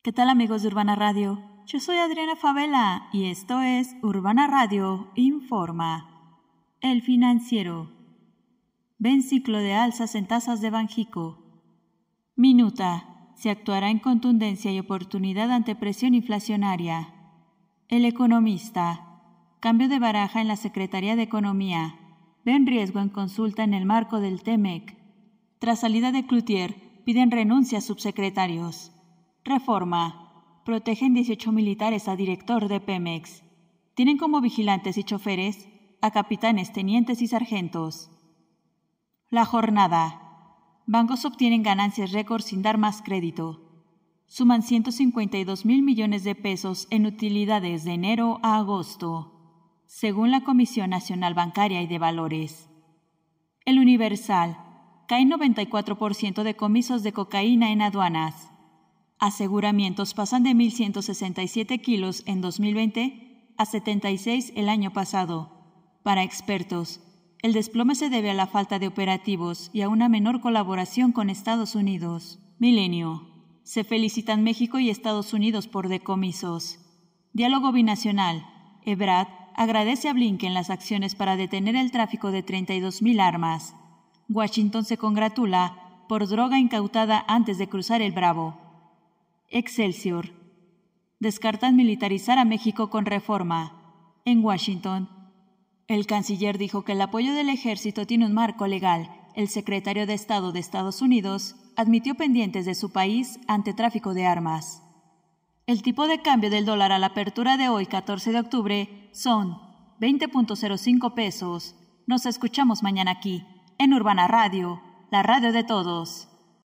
¿Qué tal amigos de Urbana Radio? Yo soy Adriana Favela y esto es Urbana Radio Informa. El financiero. Ven ciclo de alzas en tasas de Banjico. Minuta. Se actuará en contundencia y oportunidad ante presión inflacionaria. El economista. Cambio de baraja en la Secretaría de Economía. Ven riesgo en consulta en el marco del TEMEC. Tras salida de Cloutier, piden renuncia a subsecretarios. Reforma. Protegen 18 militares a director de Pemex. Tienen como vigilantes y choferes a capitanes, tenientes y sargentos. La jornada. Bancos obtienen ganancias récord sin dar más crédito. Suman 152 mil millones de pesos en utilidades de enero a agosto, según la Comisión Nacional Bancaria y de Valores. El Universal. Caen 94% de comisos de cocaína en aduanas. Aseguramientos pasan de 1.167 kilos en 2020 a 76 el año pasado. Para expertos, el desplome se debe a la falta de operativos y a una menor colaboración con Estados Unidos. Milenio. Se felicitan México y Estados Unidos por decomisos. Diálogo binacional. Ebrad agradece a Blinken las acciones para detener el tráfico de 32.000 armas. Washington se congratula por droga incautada antes de cruzar el Bravo. Excelsior. Descartan militarizar a México con reforma. En Washington. El canciller dijo que el apoyo del ejército tiene un marco legal. El secretario de Estado de Estados Unidos admitió pendientes de su país ante tráfico de armas. El tipo de cambio del dólar a la apertura de hoy, 14 de octubre, son 20.05 pesos. Nos escuchamos mañana aquí, en Urbana Radio, la radio de todos.